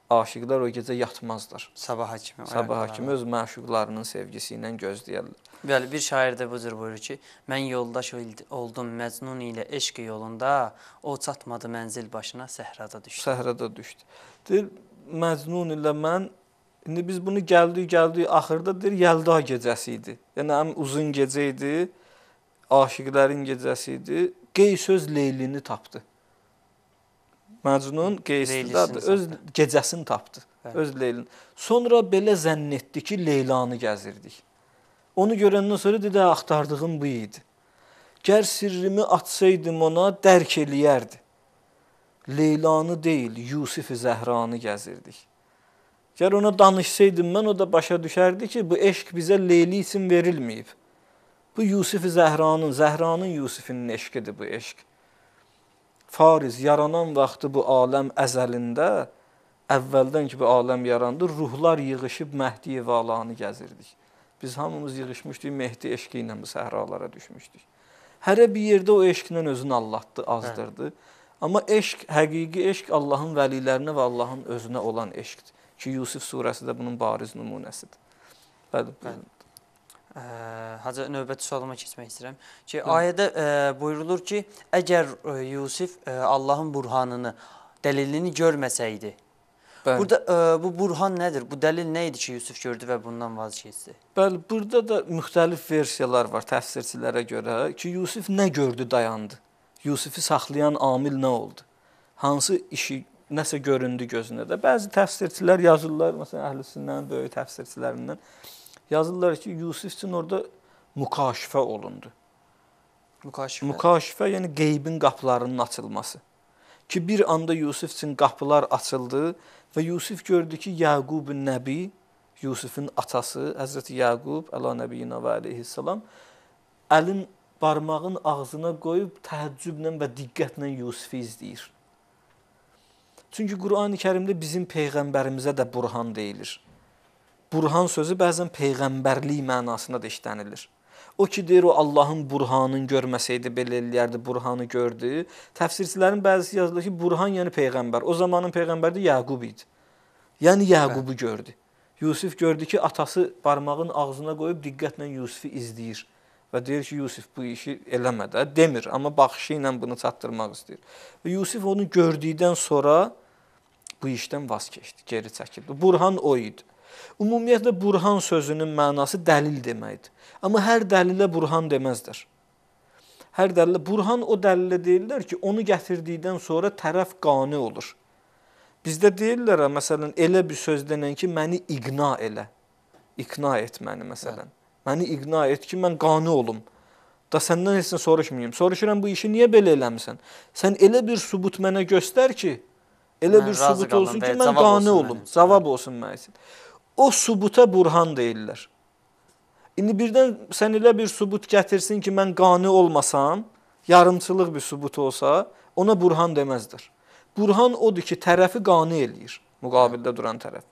aşıqlar o gecə yatmazlar. Sabaha kimi. Sabaha kimi öz məşuqlarının sevgisi ilə gözləyərlər. Bəli, bir şair də bu cür buyurur ki, mən yoldaş oldum Məcnun ilə eşq yolunda, o çatmadı mənzil başına, səhrada düşdü. Səhrada düşdü. Deyir, Məcnun ilə mən İndi biz bunu gəldik, gəldik, axırda deyir Yəlda gecəsi idi. Yəni həm uzun gecə idi, aşiqlərin gecəsi idi. Qey söz Leylini tapdı. Məcnun Qeysidadır. Öz gecəsini tapdı. Hə. Öz Leylin. Sonra belə zənn etdi ki, Leylanı gəzirdik. Onu görəndən sonra dedi, axtardığım bu idi. Gər sirrimi açsaydım ona dərk eləyərdi. Leylanı deyil, Yusif-i Zəhranı gəzirdik. Gər ona danışsaydım mən, o da başa düşərdi ki, bu eşq bizə Leyli isim verilməyib. Bu Yusif-i Zəhranın, Zəhranın Yusifinin eşqidir bu eşq. Fariz yaranan vaxtı bu aləm əzəlində əvvəldən ki, bu aləm yarandı, ruhlar yığışıb Məhdiyə və Allahını gəzirdik. Biz hamımız yığışmışdik, Mehdi eşqi ilə bu səhralara düşmüşdük. Hərə bir yerdə o eşqdən özünü allatdı, azdırdı. Hə. Amma eşq, həqiqi eşq Allahın vəlilərinə və Allahın özünə olan eşqdir. Ki, Yusuf surəsi də bunun bariz nümunəsidir. Bəli, bəli. Ə, Hacı növbəti sualıma keçmək istəyirəm ki, Hı. ayədə ə, buyurulur ki, əgər ə, Yusif ə, Allahın burhanını, dəlilini görməsəydi. Bəli. Burada ə, bu burhan nədir? Bu dəlil nə idi ki, Yusif gördü və bundan vazkeçdi? Bəli, burada da müxtəlif versiyalar var təfsirçilərə görə ki, Yusif nə gördü, dayandı. Yusifi saxlayan amil nə oldu? Hansı işi nəsə göründü gözünə də. Bəzi təfsirçilər yazırlar, məsələn, əhlisindən, böyük təfsirçilərindən yazırlar ki, Yusuf üçün orada mükaşifə olundu. Mükaşifə. Mükaşifə yəni qeybin qapılarının açılması. Ki bir anda Yusuf üçün qapılar açıldı və Yusuf gördü ki, Yaqub nəbi, Yusufun atası Həzrəti Yaqub əla nəbiyinə və əleyhissalam əlin barmağın ağzına qoyub təəccüblə və diqqətlə Yusufu izləyir. Çünki Qurani-Kərimdə bizim peyğəmbərimizə də burhan deyilir burhan sözü bəzən peyğəmbərlik mənasında da işlənilir. O ki deyir o Allahın burhanını görməsəydi belə eləyərdi, burhanı gördü. Təfsirçilərin bəzisi yazılır ki, burhan yəni peyğəmbər. O zamanın peyğəmbəri də Yaqub idi. Yəni Yaqubu gördü. Yusif gördü ki, atası barmağın ağzına qoyub diqqətlə Yusifi izləyir və deyir ki, Yusif bu işi eləmə də, demir, amma baxışı ilə bunu çatdırmaq istəyir. Və Yusif onu gördükdən sonra bu işdən vaz keçdi, geri çəkildi. Burhan o idi. Ümumiyyətlə, burhan sözünün mənası dəlil deməkdir. Amma hər dəlilə burhan deməzdər. Hər dəlilə, burhan o dəlilə deyirlər ki, onu gətirdikdən sonra tərəf qani olur. Bizdə deyirlər, məsələn, elə bir söz denən ki, məni iqna elə. İqna et məni, məsələn. Məni iqna et ki, mən qani olum. Da səndən heç nə soruşmayayım. Soruşuram, bu işi niyə belə eləmisən? Sən elə bir sübut mənə göstər ki, Elə mən bir sübut olsun ki, mən qane olum, mənim. savab olsun mənim üçün o subuta burhan deyirlər. İndi birdən sən elə bir subut gətirsin ki, mən qani olmasam, yarımçılıq bir subut olsa, ona burhan deməzdir. Burhan odur ki, tərəfi qani eləyir, müqabildə duran tərəf.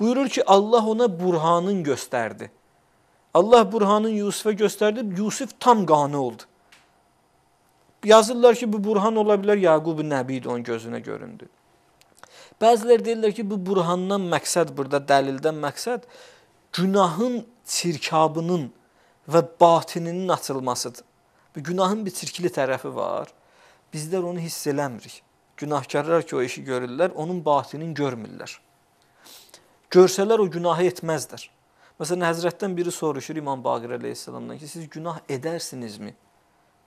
Buyurur ki, Allah ona burhanın göstərdi. Allah burhanın Yusufə göstərdi, Yusuf tam qani oldu. Yazırlar ki, bu burhan ola bilər, Yaqub-ı Nəbi idi onun gözünə göründü. Bəziləri deyirlər ki, bu burhandan məqsəd burada, dəlildən məqsəd günahın çirkabının və batininin açılmasıdır. Bu günahın bir çirkli tərəfi var. Bizlər onu hiss eləmirik. Günahkarlar ki, o işi görürlər, onun batinini görmürlər. Görsələr o günahı etməzdər. Məsələn, həzrətdən biri soruşur İmam Baqir əleyhissalamdan ki, siz günah edərsinizmi?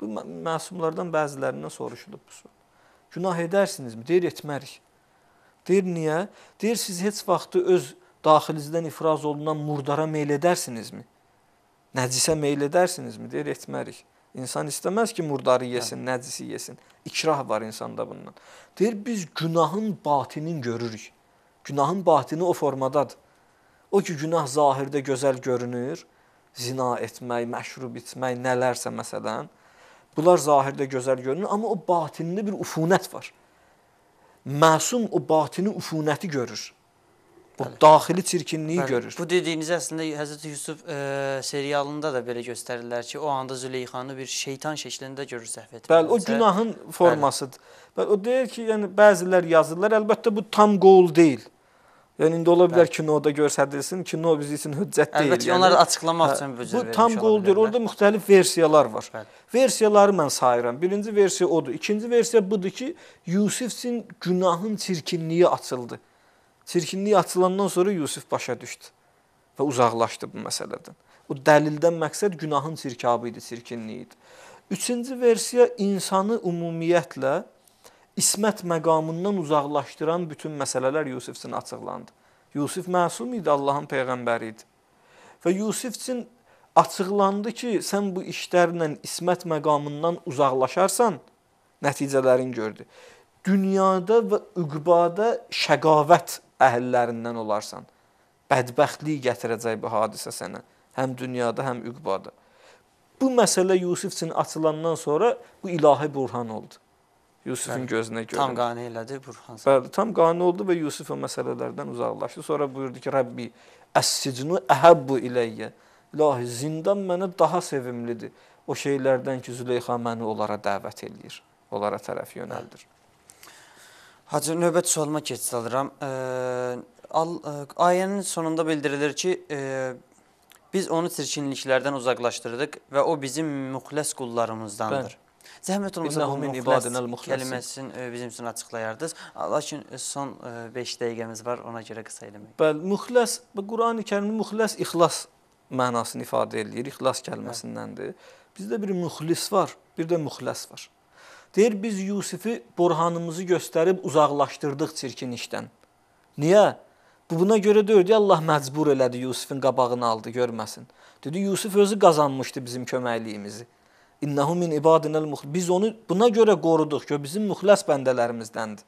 Bu məsumlardan bəzilərindən soruşulub bu sual. Günah edərsinizmi? Deyir, etmərik. Deyir, niyə? Deyir, siz heç vaxtı öz daxilinizdən ifraz olunan murdara meyl edərsinizmi? Nəcisə meyl edərsinizmi? Deyir, etmərik. İnsan istəməz ki, murdarı yesin, hə. nəcisi yesin. İkrah var insanda bundan. Deyir, biz günahın batinin görürük. Günahın batini o formadadır. O ki, günah zahirdə gözəl görünür. Zina etmək, məşrub içmək, nələrsə məsələn. Bunlar zahirdə gözəl görünür, amma o batində bir ufunət var məsum o batini ufunəti görür. O bəli. daxili çirkinliyi bəli. görür. Bu dediyiniz əslində Həzrət Yusuf ə, e, serialında da belə göstərirlər ki, o anda Züleyxanı bir şeytan şəklində görür səhv etmir. Bəli, o günahın formasıdır. Bəli. bəli, o deyir ki, yəni bəzilər yazırlar, əlbəttə bu tam qol deyil. Yəni indi ola bilər kinoda göstərilsin. Kino biz üçün hüccət Əlbəttə, deyil. Əlbəttə yəni. onları açıqlamaq hə, üçün büdcə verilmiş. Bu tam qoldur. Orada müxtəlif versiyalar var. Bəli. Versiyaları mən sayıram. Birinci versiya odur. İkinci versiya budur ki, Yusif üçün günahın çirkinliyi açıldı. Çirkinliyi açılandan sonra Yusif başa düşdü və uzaqlaşdı bu məsələdən. O dəlildən məqsəd günahın çirkabı idi, çirkinliyi idi. Üçüncü versiya insanı ümumiyyətlə ismət məqamından uzaqlaşdıran bütün məsələlər Yusif üçün açıqlandı. Yusif məsum idi, Allahın peyğəmbəri idi. Və Yusif üçün açıqlandı ki, sən bu işlərlə ismət məqamından uzaqlaşarsan, nəticələrin gördü. Dünyada və üqbada şəqavət əhillərindən olarsan. Bədbəxtlik gətirəcək bu hadisə sənə, həm dünyada, həm üqbada. Bu məsələ Yusif üçün açılandan sonra bu ilahi burhan oldu. Yusifin bəli. gözünə görə. Tam qane elədi Burhan. Bəli, tam qane oldu və Yusif o məsələlərdən uzaqlaşdı. Sonra buyurdu ki, Rəbbi əs-sicnu əhəbbu iləyyə. İlahi, zindan mənə daha sevimlidir. O şeylərdən ki, Züleyxa məni onlara dəvət eləyir, onlara tərəf yönəldir. Hacı, növbət sualıma keçid alıram. E, ayənin sonunda bildirilir ki, e, biz onu çirkinliklərdən uzaqlaşdırdıq və o bizim müxləs qullarımızdandır. Bəli. Zəhmət olmasa bu müxləs kəliməsini e, bizim üçün açıqlayardınız. Lakin e, son 5 e, dəqiqəmiz var, ona görə qısa eləmək. Bəli, müxləs bu Qurani-Kərimin müxləs ixlas mənasını ifadə eləyir. İxlas kəlməsindəndir. Bizdə bir müxlis var, bir də müxləs var. Deyir biz Yusifi borhanımızı göstərib uzaqlaşdırdıq çirkin işdən. Niyə? Bu buna görə deyirdi Allah məcbur elədi Yusifin qabağını aldı görməsin. Dedi Yusif özü qazanmışdı bizim köməkliyimizi. İnnehu min ibadinal Biz onu buna görə qoruduq ki, bizim müxləs bəndələrimizdəndir.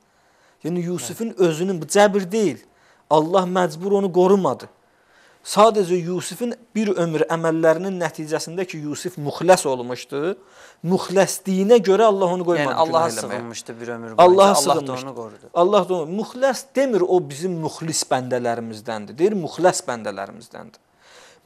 Yəni Yusifin özünün bu cəbir deyil. Allah məcbur onu qorumadı. Sadəcə Yusifin bir ömür əməllərinin nəticəsində ki, Yusif müxləs olmuşdu. Müxləsliyinə görə Allah onu qoymadı. Yəni Allaha sığınmışdı bir ömür boyu. Allah, Allah da onu qorudu. Allah da onu. Müxləs demir o bizim müxlis bəndələrimizdəndir. Deyir müxləs bəndələrimizdəndir.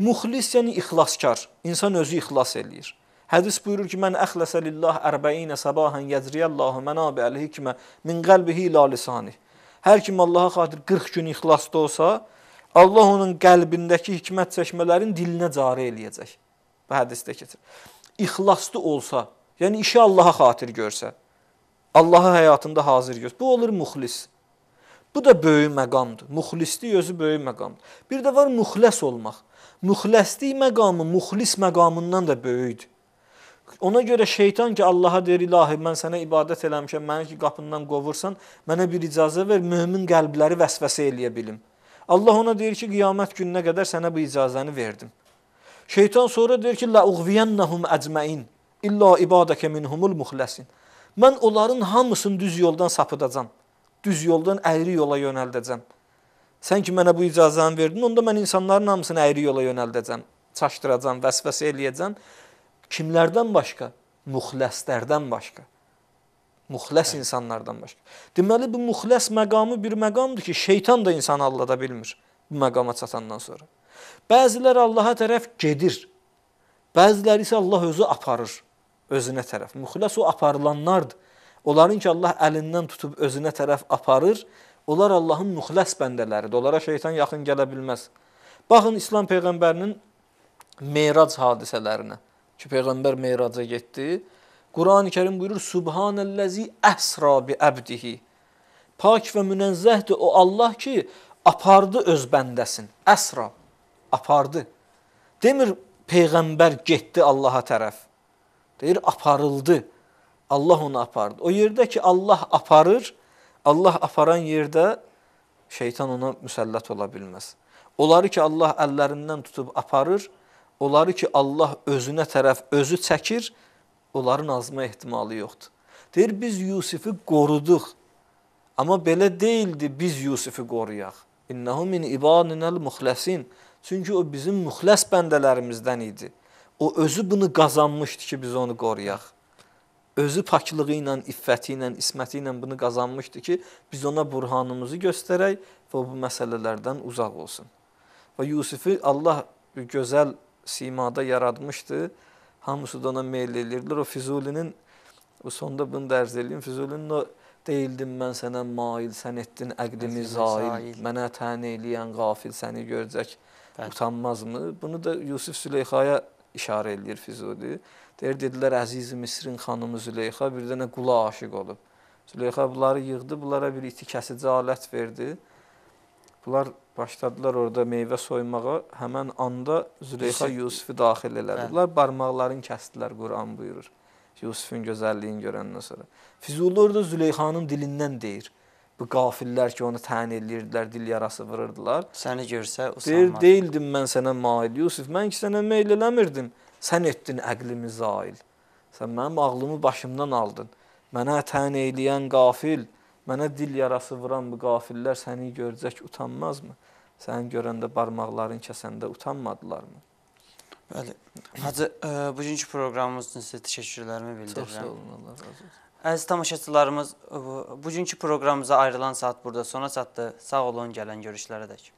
Müxlis yəni ixlaskar. İnsan özü ixlas eləyir. Hədis buyurur ki, mən əxləsə lillah ərbəinə sabahən yəcriyəllahu mənabi əl-hikmə min qəlbihi ilə lisani. Hər kim Allaha xatir 40 gün ixlasda olsa, Allah onun qəlbindəki hikmət çəkmələrin dilinə cari eləyəcək. Bu hədisdə keçir. İxlaslı olsa, yəni işi Allaha xatir görsə, Allahı həyatında hazır görsə, bu olur muxlis. Bu da böyük məqamdır. Muxlislik özü böyük məqamdır. Bir də var müxləs olmaq. Müxləslik məqamı muxlis məqamından da böyükdür. Ona görə şeytan ki, Allaha deyir, ilahi, mən sənə ibadət eləmişəm, məni ki, qapından qovursan, mənə bir icazə ver, mümin qəlbləri vəsvəsə eləyə bilim. Allah ona deyir ki, qiyamət gününə qədər sənə bu icazəni verdim. Şeytan sonra deyir ki, la uğviyannahum əcməin, illa ibadəkə minhumul muxləsin. Mən onların hamısını düz yoldan sapıdacam, düz yoldan əyri yola yönəldəcəm. Sən ki, mənə bu icazəni verdin, onda mən insanların hamısını əyri yola yönəldəcəm, çaşdıracam, vəsvəsə eləyəcəm. Kimlərdən başqa? Muxləslərdən başqa. Muxləs Hə. insanlardan başqa. Deməli bu muxləs məqamı bir məqamdır ki, şeytan da insanı aldada bilmir bu məqama çatandan sonra. Bəzilər Allaha tərəf gedir. Bəziləri isə Allah özü aparır özünə tərəf. Muxləs o aparılanlardır. Onların ki Allah əlindən tutub özünə tərəf aparır. Onlar Allahın müxləs bəndələridir. Onlara şeytan yaxın gələ bilməz. Baxın İslam peyğəmbərinin Meyrac hadisələrinə ki, Peyğəmbər meyraca getdi. Quran-ı Kerim buyurur, Subhanəlləzi əsra bi əbdihi. Pak və münəzzəhdir o Allah ki, apardı öz bəndəsin. Əsra, apardı. Demir, Peyğəmbər getdi Allaha tərəf. Deyir, aparıldı. Allah onu apardı. O yerdə ki, Allah aparır, Allah aparan yerdə şeytan ona müsəllət ola bilməz. Onları ki, Allah əllərindən tutub aparır, Onları ki, Allah özünə tərəf özü çəkir, onların azma ehtimalı yoxdur. Deyir, biz Yusifi qoruduq, amma belə deyildi biz Yusifi qoruyaq. İnnəhu min ibaninəl muxləsin. Çünki o bizim müxləs bəndələrimizdən idi. O özü bunu qazanmışdı ki, biz onu qoruyaq. Özü paklığı ilə, iffəti ilə, isməti ilə bunu qazanmışdı ki, biz ona burhanımızı göstərək və bu məsələlərdən uzaq olsun. Və Yusifi Allah gözəl simada yaratmıştı. Hamısı da ona meyil eləyirlər. O Füzulinin, o sonda bunu dərz eləyim, Füzulinin o deyildim mən sənə mail, sən etdin əqlimi zail, zail, mənə təni eləyən qafil səni görəcək, Bəli. utanmazmı? Bunu da Yusuf Süleyxaya işarə eləyir Füzuli. Deyir, dedilər, əziz Misrin xanımı Züleyxa bir dənə qula aşıq olub. Züleyxa bunları yığdı, bunlara bir iti kəsici alət verdi. Bunlar başladılar orada meyvə soymağa. Həmən anda Züleyxa Yusufu daxil elədi. Hə. Bunlar barmaqlarını kəsdilər, Quran buyurur. Yusufun gözəlliyini görəndən sonra. Füzuli orada Züleyxanın dilindən deyir. Bu qafillər ki, onu təyin edirdilər, dil yarası vururdular. Səni görsə usanmaz. Deyildim mən sənə mail, Yusuf, mən ki sənə meyl eləmirdim. Sən etdin əqlimi zail. Sən mənim ağlımı başımdan aldın. Mənə təyin eləyən qafil, Mənə dil yarası vuran bu qafillər səni görəcək utanmazmı? Səni görəndə barmaqların kəsəndə utanmadılarmı? Bəli. Hacı, e, bugünkü proqramımız üçün sizə təşəkkürlərimi bildirirəm. Çox sağ olun, Allah razı olsun. Əziz tamaşaçılarımız, bugünkü proqramımıza ayrılan saat burada sona çatdı. Sağ olun, gələn görüşlərə dək.